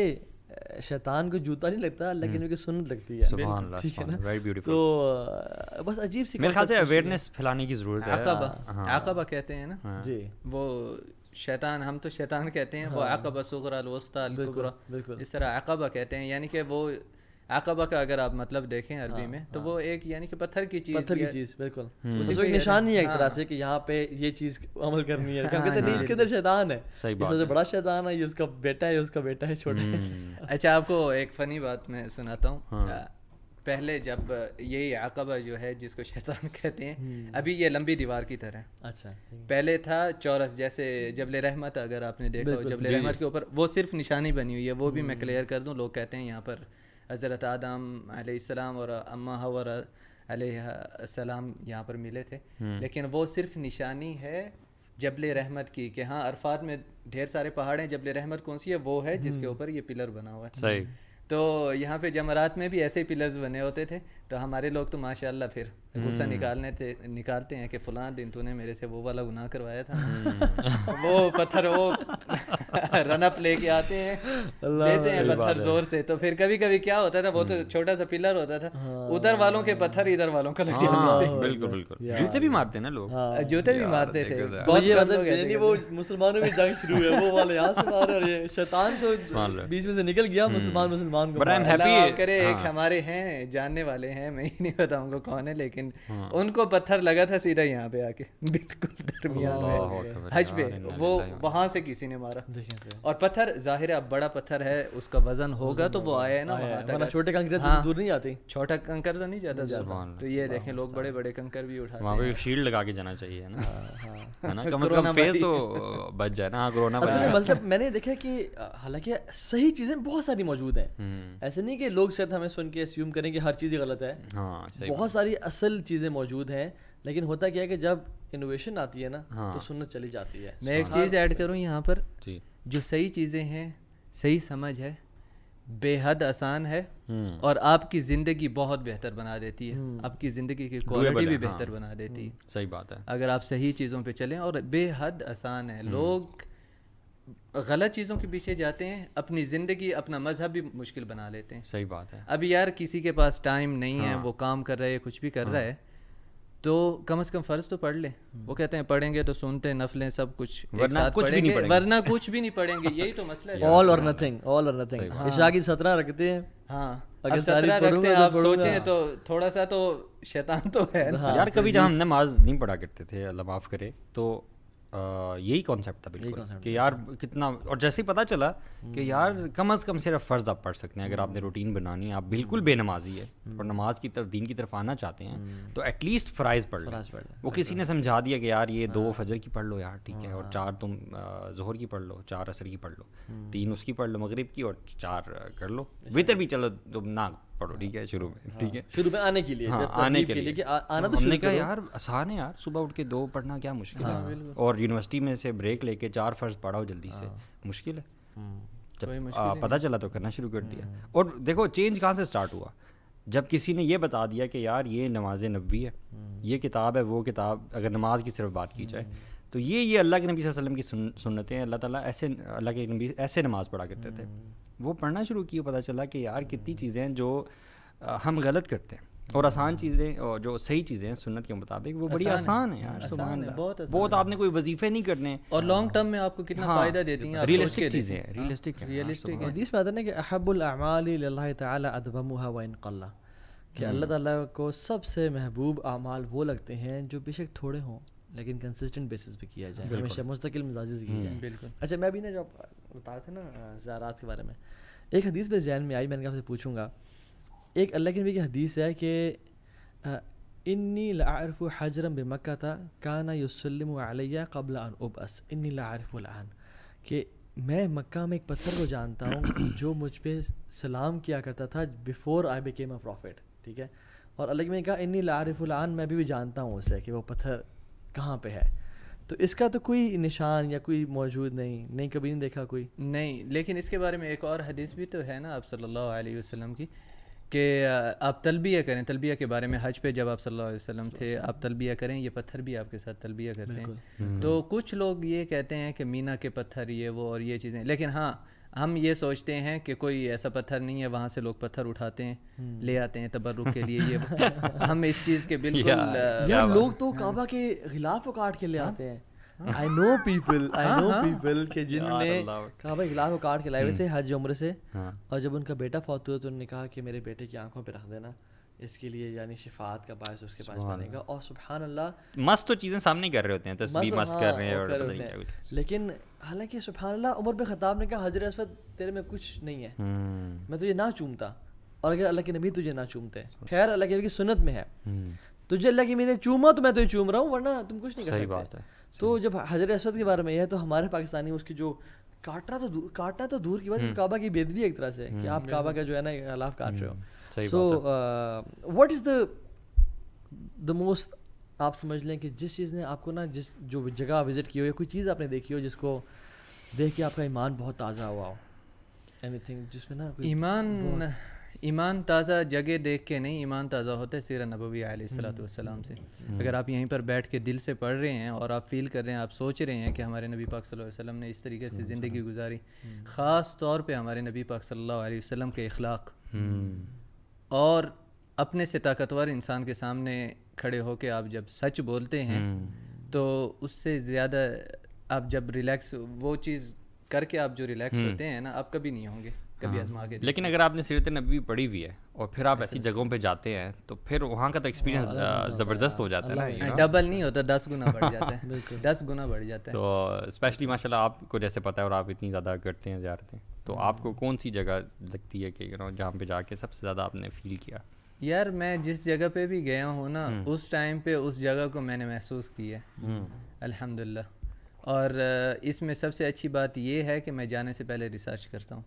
शैतान को जूता नहीं लगता हम्म। लेकिन उनकी सुनत लगती है ठीक है ना वेरी ब्यूटीफुल तो बस अजीब सी मेरे ख्याल से अवेयरनेस फैलाने की जरूरत है आकबा हाँ। आकबा कहते हैं ना हाँ। जी वो शैतान हम तो शैतान कहते हैं वो हाँ। आकबा सुगरा लोस्ता इस तरह आकबा कहते हैं यानी कि वो आकबा का अगर आप मतलब देखें अरबी हाँ, में तो हाँ, वो एक यानी कि पत्थर की चीज पत्थर की चीज बिल्कुल एक हम्म। निशान निशानी है एक तरह हाँ। से कि यहाँ पे ये चीज अमल करनी है हाँ, क्योंकि कहते तो हाँ। नहीं के अंदर शैतान है सही बात बड़ा शैतान है ये उसका बेटा है उसका बेटा है छोटा हम्म। अच्छा आपको एक फनी बात मैं सुनाता हूँ पहले जब यही आकबा जो है जिसको शैतान *laughs* कहते हैं हम्म। अभी ये लंबी दीवार की तरह अच्छा पहले था चौरस जैसे जबल रहमत अगर आपने देखा हो जबल रहमत के ऊपर वो सिर्फ निशानी बनी हुई है वो भी मैं क्लियर कर दूं लोग कहते हैं यहाँ पर हज़रत आदम आसमाम और अम्मा हवर सलाम यहाँ पर मिले थे हम्म। लेकिन वो सिर्फ निशानी है जबल रहमत की कि हाँ अरफात में ढेर सारे पहाड़ हैं जबल रहमत कौन सी है वो है जिसके हम्म। ऊपर ये पिलर बना हुआ है तो यहाँ पे जमरात में भी ऐसे पिलर्स बने होते थे तो हमारे लोग तो माशाल्लाह फिर गुस्सा हम्म। निकालने थे निकालते हैं कि फलां दिन तूने मेरे से वो वाला गुनाह करवाया था हम्म। वो पत्थर वो रनअप लेके आते हैं देते हैं पत्थर जोर से तो फिर कभी कभी क्या होता था वो तो हम्म। छोटा सा पिलर होता था हाँ। उधर वालों के पत्थर इधर वालों का लग हाँ, जाते थे बिल्कुल बिल्कुल जूते भी मारते ना लोग हाँ, जूते भी मारते तो। मतलब थे वो मुसलमानों में जंग शुरू है वो वाले यहाँ से मार रहे हैं शैतान तो बीच में से निकल गया मुसलमान मुसलमान करे एक हमारे हैं जानने वाले हैं मैं ही नहीं बताऊंगा कौन है लेकिन हाँ। उनको पत्थर लगा था सीधा यहाँ पे आके *laughs* बिल्कुल दरमियान में हज पे हाँ, वो वहां से किसी ने मारा और पत्थर जाहिर है अब बड़ा पत्थर है उसका वजन होगा तो वो आया है ना वहाँ छोटे कंकर हाँ। दूर नहीं आते छोटा कंकर तो नहीं जाता जाता तो ये देखें लोग बड़े बड़े कंकर भी उठाते वहाँ पे शील्ड लगा के जाना चाहिए ना हाँ, *laughs* कम से कम फेस तो बच जाए ना कोरोना मतलब मैंने देखा कि हालांकि सही चीज़ें बहुत सारी मौजूद हैं हम्म। ऐसे नहीं कि लोग शायद हमें सुन के अस्यूम करें कि हर चीज़ गलत है है हाँ, बहुत सारी असल चीज़ें मौजूद हैं लेकिन होता क्या है कि जब इनोवेशन आती है ना तो हाँ, तो सुनत चली जाती है मैं एक हाँ। चीज़ ऐड करूँ यहाँ पर जो सही चीज़ें हैं सही समझ है बेहद आसान है हम्म। और आपकी ज़िंदगी बहुत बेहतर बना देती है हम्म। आपकी ज़िंदगी की क्वालिटी भी हाँ। बेहतर बना देती है हम्म, सही बात है अगर आप सही चीज़ों पे चलें और बेहद आसान है लोग गलत चीज़ों के पीछे जाते हैं अपनी ज़िंदगी अपना मज़हब भी मुश्किल बना लेते हैं सही बात है अभी यार किसी के पास टाइम नहीं हाँ। है वो काम कर रहा है कुछ भी कर हाँ। रहा है तो कम से कम फ़र्ज़ तो पढ़ ले हम्म। वो कहते हैं पढ़ेंगे तो सुनते नफलें सब कुछ वरना कुछ भी नहीं पढ़ेंगे वरना कुछ भी नहीं पढ़ेंगे यही तो मसला है all or nothing all or nothing ईशा की सत्रह रखते हैं हाँ अगर सत्रह रखते हैं तो आप सोचें तो थोड़ा सा तो शैतान तो है हाँ। यार कभी जब हम नमाज नहीं पढ़ा करते थे अल्लाह माफ़ करे तो यही कॉन्सेप्ट था बिल्कुल कि यार कितना और जैसे ही पता चला कि हम्म। यार कम अज़ कम सिर्फ फ़र्ज़ आप पढ़ सकते हैं अगर आपने रूटीन हम्म। बनानी है आप हम्म। बिल्कुल बेनमाजी है और नमाज की तरफ दीन की तरफ आना चाहते हैं तो एटलीस्ट फ़राइज़ पढ़ लो वो किसी ने समझा दिया कि यार ये दो हाँ। फजर की पढ़ लो यार ठीक है और हाँ। चार तुम जहर की पढ़ लो चार असर की पढ़ लो तीन उसकी पढ़ लो मगरब की और चार कर लो बेहतर भी चलो तुम ना पढ़ो ठीक है शुरू में ठीक है हाँ, शुरू में आने के लिए हाँ आने के लिए, लिए आ, आना तो हमने कहा यार आसान है यार सुबह उठ के दो पढ़ना क्या मुश्किल हाँ, है हाँ। और यूनिवर्सिटी में से ब्रेक लेके चार फर्ज पढ़ाओ जल्दी से हाँ। मुश्किल है हम्म, जब पता चला तो करना शुरू कर दिया हम्म। और देखो चेंज कहाँ से स्टार्ट हुआ जब किसी ने ये बता दिया कि यार ये नमाज नबी है हम्म। ये किताब है वो किताब अगर नमाज की सिर्फ बात की जाए तो ये ये अल्लाह के नबी वसल्लम की सुन हैं अल्लाह ताला ऐसे अल्लाह के नबी ऐसे नमाज़ पढ़ा करते थे हम्म। वो पढ़ना शुरू किया पता चला कि यार कितनी चीज़ें हैं जो हम गलत करते हैं और आसान चीज़ें और जो सही चीज़ें हैं सुन्नत के मुताबिक वो बड़ी आसान है यार आसान है, बहुत आसान बहुत आपने कोई वजीफे नहीं करने और लॉन्ग टर्म में आपको कितना हाँ, फ़ायदा देती हैं रियलिस्टिक चीज़ें रियलिस्टिक रियलिस्टिक हदीस में है कि अहबुल कि हम्म। अल्लाह ताला को सबसे महबूब अमाल वो लगते हैं जो बेशक थोड़े हों लेकिन कंसिस्टेंट बेसिस पे किया जाए हमेशा मुस्तकिल मिजाज किया जाए बिल्कुल अच्छा मैं अभी ना जो बता रहे थे ना ज़ारात के बारे में एक हदीस पर जहन में आई मैंने आपसे पूछूंगा एक अल्लाह के नबी की हदीस है कि इन्नी लारफ़ हजरम बे मक्का था काना युसलम आलिया कबल अन उबस इन्नी लारफ़ कि मैं मक्का में एक पत्थर को जानता हूँ *coughs* जो मुझ पर सलाम किया करता था before I became a prophet ठीक है और अलग में कहा इन्नी लारफुलहन मैं भी, भी जानता हूँ उसे कि वो पत्थर कहाँ पे है तो इसका तो कोई निशान या कोई मौजूद नहीं नहीं कभी नहीं देखा कोई नहीं लेकिन इसके बारे में एक और हदीस भी तो है ना आप सल्लल्लाहु अलैहि वसल्लम की कि आप तलबिया करें तलबिया के बारे में हज पे जब आप सल्लल्लाहु अलैहि वसल्लम थे आप तलबिया करें ये पत्थर भी आपके साथ तलबिया करते हैं तो हम्म। कुछ लोग ये कहते हैं कि मीना के पत्थर ये वो और ये चीज़ें लेकिन हाँ हम ये सोचते हैं कि कोई ऐसा पत्थर नहीं है वहाँ से लोग पत्थर उठाते हैं हम्म। ले आते हैं तबर्रुक के लिए ये *laughs* हम इस चीज़ के *laughs* बिल्कुल या, या, या लोग तो हम्म। काबा के खिलाफ काट के ले हाँ? आते हैं I know people I know people के जिनने काबा के खिलाफ काट के लाए हुए थे हम्म। हज उम्र से हाँ। और जब उनका बेटा फौत हुआ तो उन्होंने कहा कि मेरे बेटे की आंखों पर रख देना इसके लिए यानी शिफात का बायस उसके पास बनेगा और सुबहान अल्लाह मस्त तो चीज़ें सामने कर रहे होते हैं तस्वीर मस्त हाँ, कर रहे हैं और लेकिन हालांकि सुबहान अल्लाह उमर बिन खताब ने कहा हजर असवद तेरे में कुछ नहीं है हम्म। मैं तुझे ना चूमता और अगर अल्लाह के नबी तुझे ना चूमते खैर अल्लाह के नबी की सुनत में है हम्म। तुझे अल्लाह की मैंने चूमा तो मैं तुझे चूम रहा हूँ वरना तुम कुछ नहीं कर सकते तो जब हजर असवद के बारे में यह है तो हमारे पाकिस्तानी उसकी जो काटना तो काटना तो दूर की बात हम्म। काबा की बेदबी एक तरह से कि आप काबा का जो है ना खिलाफ काट रहे हो so what is the most आप समझ लें कि जिस चीज़ ने आपको ना जिस जो जगह विजिट की हो या कोई चीज़ आपने देखी हो जिसको देख के आपका ईमान बहुत ताज़ा हुआ हो थिंग जिसमें ना ईमान ईमान ताज़ा जगह देख के नहीं ईमान ताज़ा होता है सीरा नबवी से हम्म। अगर आप यहीं पर बैठ के दिल से पढ़ रहे हैं और आप फील कर रहे हैं आप सोच रहे हैं कि हमारे नबी पाक सल्लल्लाहु अलैहि वसल्लम ने इस तरीके से ज़िंदगी गुजारी हम्म। ख़ास तौर पे हमारे नबी पाक सल्लल्लाहु अलैहि वसल्लम के अखलाक हम्म। और अपने से ताकतवर इंसान के सामने खड़े हो के आप जब सच बोलते हैं हम्म। तो उससे ज़्यादा आप जब रिलैक्स वो चीज़ करके आप जो रिलैक्स हम्म। होते हैं ना आप कभी नहीं होंगे कभी हाँ। आजमा के लेकिन अगर आपने सीरत नबी पढ़ी हुई है और फिर आप ऐसी जगहों पे जाते हैं तो फिर वहाँ का तो एक्सपीरियंस हाँ, ज़बरदस्त हो जाता है ना डबल हाँ, नहीं होता दस गुना बढ़ जाता है *laughs* दस गुना बढ़ जाता है तो स्पेशली माशाल्लाह आपको जैसे पता है और आप इतनी ज़्यादा करते हैं हैं तो हम्म। आपको कौन सी जगह लगती है कि यू नो जहाँ पे जाके सबसे ज़्यादा आपने फील किया यार मैं जिस जगह पे भी गया हूँ ना हम्म। उस टाइम पे उस जगह को मैंने महसूस किया है हम्म। अलहमदिल्ला और इसमें सबसे अच्छी बात ये है कि मैं जाने से पहले रिसर्च करता हूँ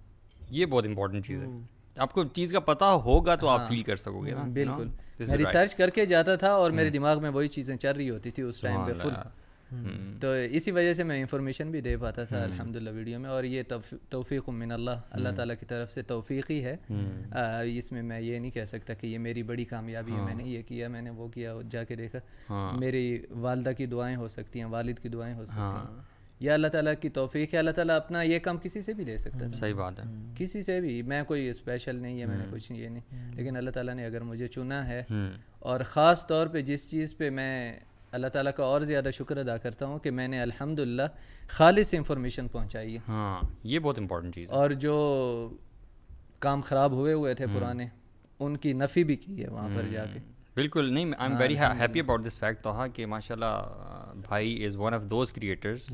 ये बहुत इंपॉर्टेंट चीज़ है हम्म। आपको चीज़ का पता होगा तो आप फील हाँ। कर सकोगे बिल्कुल मैं रिसर्च करके जाता था और मेरे हम्म। दिमाग में वही चीज़ें चल रही होती थी उस टाइम पे फुल हम्म। तो इसी वजह से मैं इंफॉर्मेशन भी दे पाता था अल्हम्दुलिल्लाह वीडियो में और ये तोफ़ी मिन अल्लाह अल्लाह ताला की तरफ से तोफ़ी ही है इसमें मैं ये नहीं कह सकता कि ये मेरी बड़ी कामयाबी है हाँ। मैंने ये किया मैंने वो किया जाके देखा हाँ। मेरी वालदा की दुआएं हो सकती हैं वालिद की दुआएं हो सकती हैं या अल्लाह ताला की तोफ़ी है अल्लाह ताला अपना ये काम किसी से भी ले सकता है सही बात है हम्म। किसी से भी मैं कोई स्पेशल नहीं है मैंने हम्म। कुछ ये नहीं हम्म। लेकिन अल्लाह ताला ने अगर मुझे चुना है और ख़ास तौर पे जिस चीज़ पे मैं अल्लाह ताला का और ज़्यादा शुक्र अदा करता हूँ कि मैंने अल्हम्दुलिल्लाह खालिस इंफॉर्मेशन पहुँचाई है हाँ ये बहुत इंपॉर्टेंट चीज़ और जो काम ख़राब हुए हुए थे पुराने उनकी नफ़ी भी की है वहाँ पर जाके बिल्कुल नहीं I am very happy about this fact तो कि माशाल्लाह भाई is one of those creators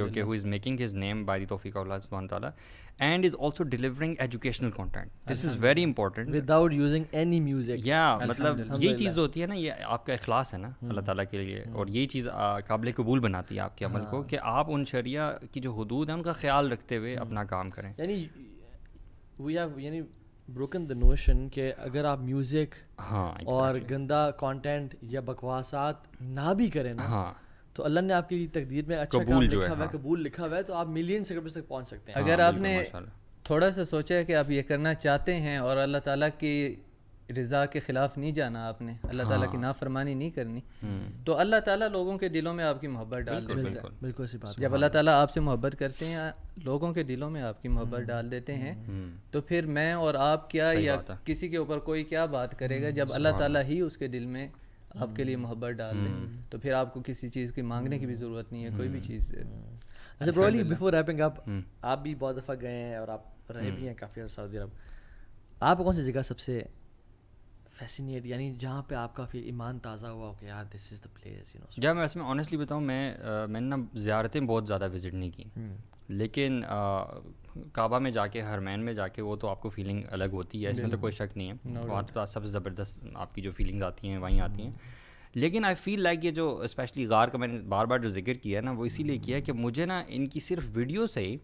जो कि who is making his name by the तौफीक अल्लाह सुब्हान ताला and is also delivering educational content this is very important without using any music या मतलब यही चीज़ होती है ना ये आपका अखलास है ना हम्म। अल्लाह ताला के लिए हम्म। और यही चीज़ काबिल कबूल बनाती है आपके हाँ। अमल को कि आप उन शरिया की जो हदूद है उनका ख्याल रखते हुए हम्म। अपना काम करें यानी वी हैव यानी ब्रोकन द नोशन के अगर आप म्यूजिक हाँ exactly. और गंदा कंटेंट या बकवासात ना भी करें ना हाँ. तो अल्लाह ने आपकी तकदीर में अच्छा कबूल लिखा हुआ हाँ. कबूल लिखा हुआ है तो आप मिलियन सेकंड तक पहुंच सकते हैं हाँ, अगर आपने थोड़ा सा सोचा है कि आप ये करना चाहते हैं और अल्लाह ताला की रज़ा के ख़िलाफ़ नहीं जाना आपने अल्लाह हाँ। ताला की हाँ। नाफरमानी नहीं करनी हम्म। तो अल्लाह ताला लोगों के दिलों में आपकी मोहब्बत डाल देते हैं बिल्कुल सी बात जब अल्लाह ताला आपसे मोहब्बत करते हैं लोगों के दिलों में आपकी मोहब्बत हम्म। डाल देते हैं हम्म। तो फिर मैं और आप क्या या किसी के ऊपर कोई क्या बात करेगा जब अल्लाह ताला ही उसके दिल में आपके लिए मोहब्बत डाल दें तो फिर आपको किसी चीज़ की मांगने की भी ज़रूरत नहीं है कोई भी चीज़ अच्छा ब्रोली बिफोर रैपिंग आप आप भी बहुत दफ़ा गए हैं और आप रहे भी हैं काफ़ी सऊदी अरब आप कौन सी जगह सबसे फैसिनेट यानी जहाँ पे आपका फिर ईमान ताज़ा हुआ कि यार this is the place you know जब मैं इसमें ऑनेस्टली बताऊँ मैं आ, मैंने ना ज़्यारतें बहुत ज़्यादा विज़िट नहीं की हम्म। लेकिन काबा में जाके हरमैन में जाके वो तो आपको फीलिंग अलग होती है इसमें तो कोई शक नहीं है no वहाँ सबसे ज़बरदस्त आपकी जो फीलिंग्स आती हैं वहीं आती हैं लेकिन आई फील लाइक ये जो स्पेशली गार का मैंने बार बार जो जिक्र किया है ना वो इसीलिए किया है कि मुझे ना इनकी सिर्फ वीडियो से ही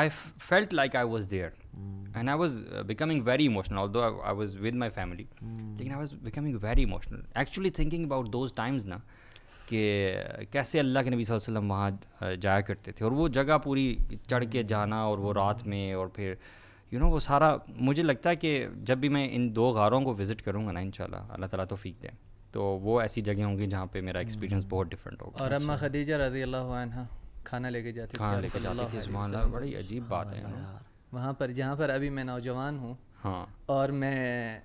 I felt like I was there mm. and i was uh, becoming very emotional although i, I was with my family mm. लेकिन i was becoming very emotional actually thinking about those times ना कि uh, कैसे अल्लाह के नबी वसल्लम वहाँ uh, जाया करते थे और वो जगह पूरी चढ़ के जाना और वो रात में और फिर यू you नो know, वो सारा मुझे लगता है कि जब भी मैं इन दो गारों को विज़िट करूँगा ना इन अल्लाह ताला तो फीक दें तो वो ऐसी जगह होंगी जहाँ पे मेरा एक्सपीरियंस mm. बहुत डिफरेंट होगा और अम्मा अच्छा। खदीजा रजी अल्लाह खाना लेके जाती खाना लेके जाती थी बड़ी अजीब बात है वहाँ पर जहाँ पर अभी मैं नौजवान हूँ हाँ और मैं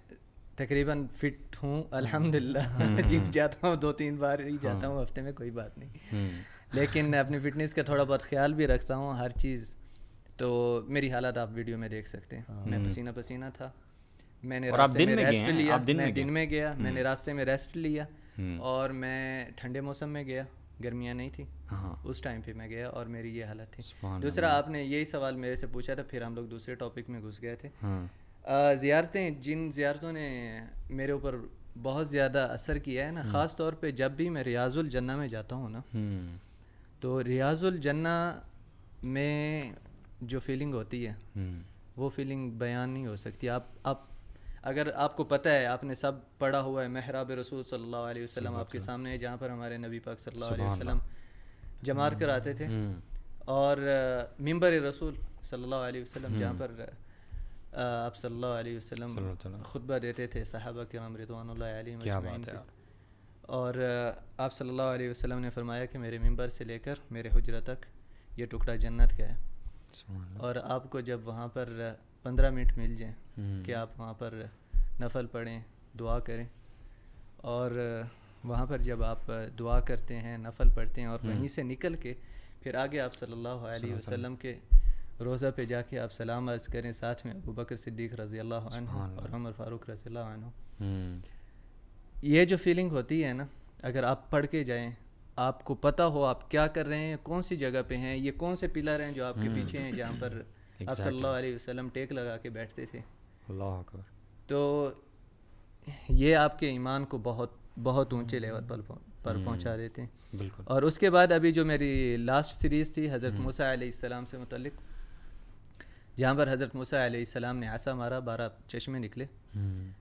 तकरीबन फिट हूँ हम्म। अल्हम्दुलिल्लाह जिम हम्म। जाता हूँ दो तीन बार ही जाता हाँ। हूँ हफ्ते में कोई बात नहीं हम्म। लेकिन अपनी फ़िटनेस का थोड़ा बहुत ख्याल भी रखता हूँ हर चीज़ तो मेरी हालत आप वीडियो में देख सकते हैं हाँ। मैं पसीना पसीना था मैंने रास्ते में, में रेस्ट लिया मैं दिन में गया मैंने रास्ते में रेस्ट लिया और मैं ठंडे मौसम में गया गर्मियाँ नहीं थी हाँ उस टाइम पे मैं गया और मेरी ये हालत थी दूसरा आपने यही सवाल मेरे से पूछा था फिर हम लोग दूसरे टॉपिक में घुस गए थे ज्यारतें हाँ। ज़ियारतें जिन ज़ियारतों ने मेरे ऊपर बहुत ज़्यादा असर किया है ना हाँ। ख़ास तौर पे जब भी मैं रियाजुल जन्ना में जाता हूँ ना हम्म। तो रियाजुल जन्ना में जो फीलिंग होती है हम्म। वो फीलिंग बयान नहीं हो सकती आप आप अगर आपको पता है आपने सब पढ़ा हुआ है महराब रसूल सल्लल्लाहु अलैहि वसल्लम आपके सामने है जहाँ पर हमारे नबी पाक सल्लल्लाहु अलैहि वसल्लम जमात कराते थे हम्म। और मिंबर रसूल सल्लल्लाहु अलैहि वसल्लम जहाँ हम्म। पर आप सल्लल्लाहु अलैहि वसल्लम खुतबा देते थे सहाबा के नाम रिदवान और आप सल्लल्लाहु अलैहि वसल्लम ने फरमाया कि मेरे मिंबर से लेकर मेरे हजरा तक ये टुकड़ा जन्नत का है और आपको जब वहाँ पर पंद्रह मिनट मिल जाए हम्म। कि आप वहाँ पर नफल पढ़ें दुआ करें और वहाँ पर जब आप दुआ करते हैं नफल पढ़ते हैं और हम्म। वहीं से निकल के फिर आगे आप सल्लल्लाहु अलैहि वसल्लम के रोज़ा पे जाके आप सलाम अर्ज़ करें साथ में अबू बकर सिद्दीक रज़ी अल्लाह और उमर फ़ारूक रज़ी अल्लाह हम्म। ये जो फीलिंग होती है ना अगर आप पढ़ के जाएँ आपको पता हो आप क्या कर रहे हैं कौन सी जगह पे हैं ये कौन से पिलर हैं जो आपके पीछे हैं जहाँ पर आप सल्लल्लाहु अलैहि वसल्लम टेक लगा के बैठते थे अल्लाह अकबर तो ये आपके ईमान को बहुत बहुत ऊंचे लेवल पर पर हम्म, पहुंचा देते हैं बिल्कुल और उसके बाद अभी जो मेरी लास्ट सीरीज़ थी हज़रत हम्म। मूसा आसमाम से मुतलक जहाँ पर हज़रत मूसा आसमाम ने ऐसा मारा बारह चश्मे निकले हम्म।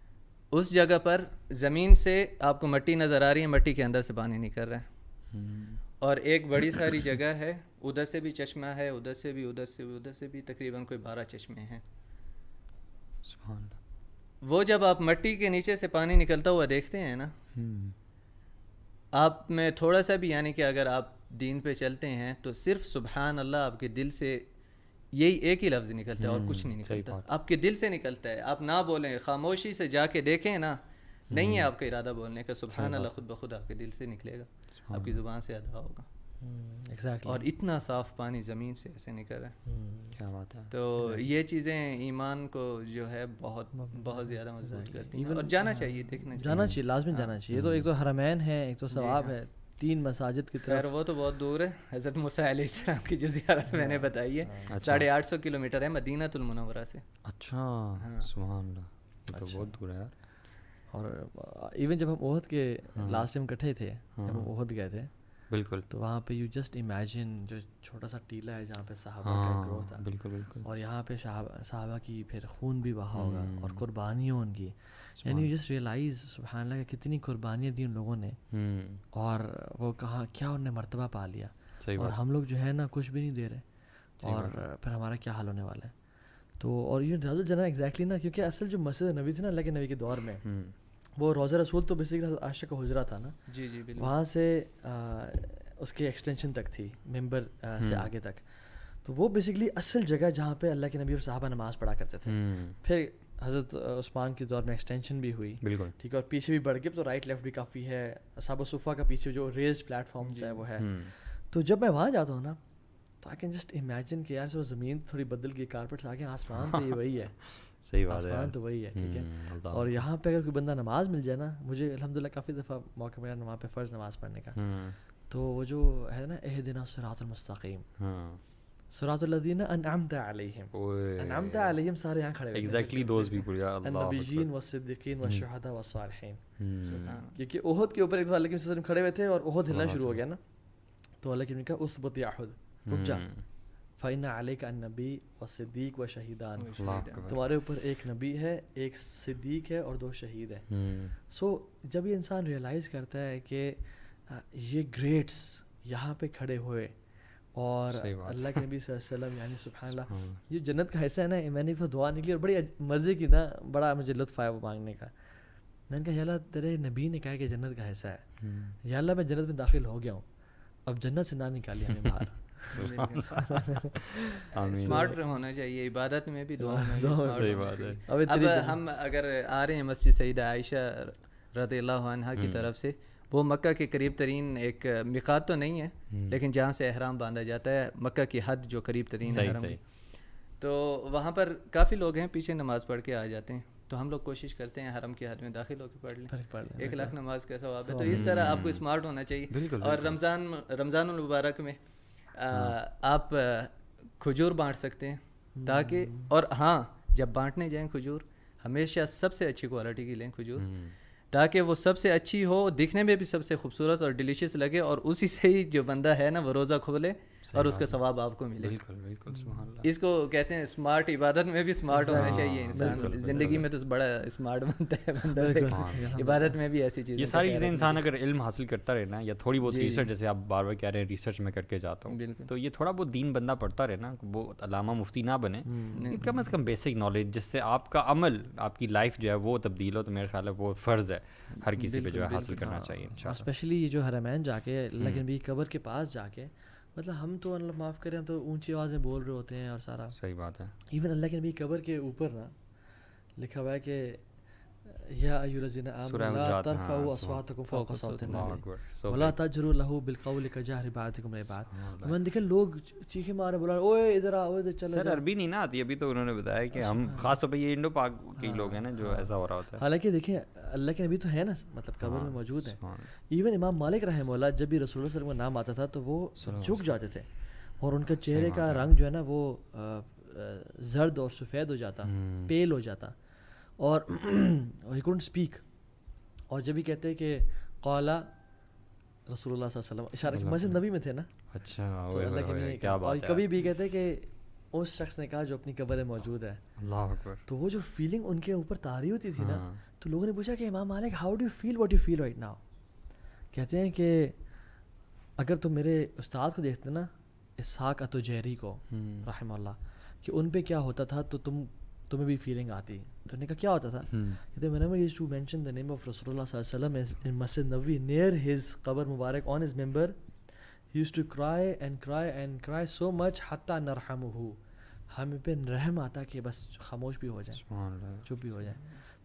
उस जगह पर ज़मीन से आपको मट्टी नज़र आ रही है मट्टी के अंदर से पानी निकल रहा है और एक बड़ी सारी जगह है उधर से भी चश्मा है उधर से भी उधर से भी उधर से भी तकरीबन कोई बारह चश्मे हैं वो जब आप मट्टी के नीचे से पानी निकलता हुआ देखते हैं ना हम्म। आप में थोड़ा सा भी यानी कि अगर आप दीन पे चलते हैं तो सिर्फ सुबहान अल्लाह आपके दिल से यही एक ही लफ्ज़ निकलता है और कुछ हम्म, नहीं निकलता आपके दिल से निकलता है आप ना बोलें खामोशी से जाके देखें ना नहीं है हम्म। आपका इरादा बोलने का सुबह अल्लाह खुद ब खुद आपके दिल से निकलेगा आपकी ज़ुबान से अदा होगा हम्म, exactly. और इतना साफ पानी ज़मीन से ऐसे निकल रहा है हम्म, क्या तो बात है तो ये चीज़ें ईमान को जो है बहुत बहुत ज़्यादा मजबूत करती हैं और जाना हाँ, चाहिए देखना जाना चाहिए लाजमी जाना हाँ। चाहिए तो एक तो हरमैन है एक तो सवाब हाँ। है तीन मसाजिद की तरफ वो तो बहुत दूर है हज़रत मूसा की जो जियारत मैंने बताई है अच्छा। साढ़े आठ सौ किलोमीटर है मदीनातुलमनवरा से अच्छा सुबह तो अच्छा। बहुत दूर है यार और इवन uh, जब हम ओहद के लास्ट हाँ। टाइम इकट्ठे थे हाँ। जब हम ओहद गए थे बिल्कुल तो वहाँ पे यू जस्ट इमेजिन जो छोटा सा टीला है जहाँ पे साहबा का ग्रो हाँ, था बिल्कुल बिल्कुल और यहाँ पे साहबा की फिर खून भी बहा होगा हम्म। और कुर्बानियों उनकी यानी यू जस्ट रियलाइज सुबहानला कि कितनी कुर्बानियाँ दी उन लोगों ने हम्म। और वो कहा क्या उनने मरतबा पा लिया और हम लोग जो है ना कुछ भी नहीं दे रहे और फिर हमारा क्या हाल होने वाला है तो और ये नाजुल जना एग्जैक्टली ना क्योंकि असल जो मस्जिद नबी थी ना अल्लाह के नबी के दौर में हम्म। वो रोज़ा रसूल तो बेसिकली आशा का हुजरा था ना जी जी वहाँ से आ, उसके एक्सटेंशन तक थी मेंबर आ, से हम्म। आगे तक तो वो बेसिकली असल जगह जहाँ पे अल्लाह के नबी और साहबा नमाज पढ़ा करते थे हम्म। फिर हज़रत उस्मान के दौर में एक्सटेंशन भी हुई बिल्कुल ठीक है और पीछे भी बढ़ गए तो राइट लेफ्ट भी काफ़ी है साबा सूफ़ा का पीछे जो रेज प्लेटफॉर्म्स है वो है तो जब मैं वहाँ जाता हूँ ना तो आई कैन जस्ट इमेजिन कि यार जो ज़मीन थोड़ी बदल गई कारपेट्स आ गए आसमान तो ये वही है *laughs* सही बात है तो वही है ठीक है हम्म, और यहाँ पे अगर कोई बंदा नमाज मिल जाए ना मुझे अलहमदिल्ला काफ़ी दफ़ा मौका मिला वहाँ पे फ़र्ज़ नमाज पढ़ने का हम्म। तो वो जो है ना एह दिन सरातमस्तकीम सारे हम्म। खड़े हुए थे और ओहद हिलना शुरू हो गया ना तो अल्लाह के उनका रुक जा हम्म। फ़ैना अलैक नबी व सिद्दीक व शहीदान तुम्हारे ऊपर एक नबी है एक सिद्दीक है और दो शहीद है सो हम्म। so, जब ये इंसान रियलाइज़ करता है कि ये ग्रेट्स यहाँ पे खड़े हुए और अल्लाह के नबी वसल्लम यानी सुबह ये जन्नत का हिस्सा है ना मैंने तो दुआ निकली और बड़ी मज़े की ना बड़ा मुझे लुत्फ आया वो मांगने का मैंने कहा याल्ला तेरे नबी ने कहा कि जन्नत का हिस्सा है हम्म। यहाँ मैं जन्नत में दाखिल हो गया हूँ अब जन्नत से ना निकाली हमें बाहर *laughs* *laughs* *laughs* स्मार्ट होना चाहिए इबादत में भी दुआ *laughs* में सही बात है अब, अब तो- हम अगर आ रहे हैं मस्जिद सईद आयशा रदी की हम्म। तरफ से वो मक्का के करीब तरीन एक मिकात तो नहीं है हम्म। लेकिन जहाँ से अहराम बांधा जाता है मक्का की हद जो करीब तरीन सही, सही। तो वहाँ पर काफ़ी लोग हैं पीछे नमाज़ पढ़ के आ जाते हैं तो हम लोग कोशिश करते हैं हरम की हद में दाखिल होकर पढ़ लें पढ़ एक लाख नमाज का सवाब है तो इस तरह हम्म। आपको स्मार्ट होना चाहिए और रमज़ान रमज़ान मुबारक में आप खजूर बांट सकते हैं हम्म। ताकि और हाँ जब बांटने जाएं खजूर हमेशा सबसे अच्छी क्वालिटी की लें खजूर हम्म। ताकि वो सबसे अच्छी हो दिखने में भी सबसे खूबसूरत और डिलीशियस लगे और उसी से ही जो बंदा है ना वो रोज़ा खोले और उसके सवाब आपको मिले बिल्कुल बिल्कुल हम्म। इसको कहते हैं स्मार्ट इबादत में भी स्मार्ट होना चाहिए इंसान ज़िंदगी में तो बड़ा स्मार्ट बनता है बंदा हाँ, इबादत में भी ऐसी चीज़ ये सारी तो चीज़ें इंसान अगर इल्म हासिल करता रहना या थोड़ी बहुत रिसर्च जैसे आप बार बार कह रहे हैं रिसर्च में करके जाता हूँ तो ये थोड़ा बहुत दीन बंदा पढ़ता रहना वो अलामा मुफ्ती ना बने हम्म। कम अज़ कम बेसिक नॉलेज जिससे आपका अमल आपकी लाइफ जो है वो तब्दील हो तो मेरे ख्याल है वो फ़र्ज़ है हर किसी पर जो है हासिल करना चाहिए स्पेशली हाँ। ये जो हरमैन जाके हम्म। लेकिन भी कबर के पास जाके मतलब हम तो मतलब माफ़ करें तो ऊंची आवाज़ें बोल रहे होते हैं और सारा सही बात है इवन अल्लाह के नबी कबर के ऊपर ना लिखा हुआ है कि يا أيها الذين آمنوا لا ترفعوا أصواتكم فوق صوت النبي ولا تجروا له بالقول كجهر بعضكم لبعض मैंने देखा लोग चीखे मारे बोला ओए इधर आ ओए चलो सर अरबी नहीं ना आती अभी तो उन्होंने बताया कि हम खास तौर पे ये इंडो पाक के लोग हैं ना जो ऐसा हो रहा होता है हालांकि देखिए अल्लाह के नबी तो है ना मतलब कब्र में मौजूद है इवन इमाम मालिक रहमोल्ला जब भी रसूल का नाम आता था तो वो झुक जाते थे और उनके चेहरे का रंग जो है ना वो जर्द और सफ़ेद हो जाता पेल हो जाता और ही कुंड स्पीक और जब भी कहते हैं कि कौला रसूल इशारा मस्जिद नबी में थे ना अच्छा तो अल्लाह के क्या बात और कभी भी कहते हैं कि उस शख्स ने कहा जो अपनी कब्र में मौजूद है अल्लाह अकबर तो वो जो फीलिंग उनके ऊपर तारी होती थी ना हाँ। तो लोगों ने पूछा कि इमाम मालिक how do feel what you feel right now कहते हैं कि अगर तुम मेरे उस्ताद को देखते ना इसहाक अतुजहरी को हम्म। रहम कि उन पर क्या होता था तो तुम तुम्हें भी फीलिंग आती तो उन्होंने कहा क्या होता था हम्म। कहते मैंने use to mention the name of रसोल वसलम नबी नियर हिज कबर मुबारक on his member use to cry and cry and cry so much हता नरहम हो हमें पे रहम आता कि बस खामोश भी हो जाए चुप भी हो जाए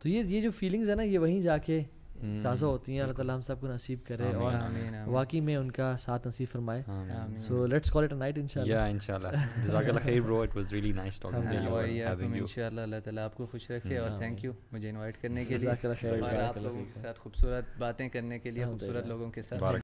तो ये ये जो फीलिंग्स है ना ये वहीं जाके हम्म। ताज़ा होती हैं अल्लाह ताला हम सबको नसीब करे और वाकई में उनका साथ नसीब फरमाए so let's call it a night इंशाल्लाह या इंशाल्लाह जजाकल्लाह खैर bro it was really nice talking to you और हैविंग यू इंशाल्लाह अल्लाह ताला आपको खुश रखे और थैंक यू मुझे इनवाइट करने के लिए और आप लोगों के साथ खूबसूरत बातें करने के लिए खूबसूरत लोगों के साथ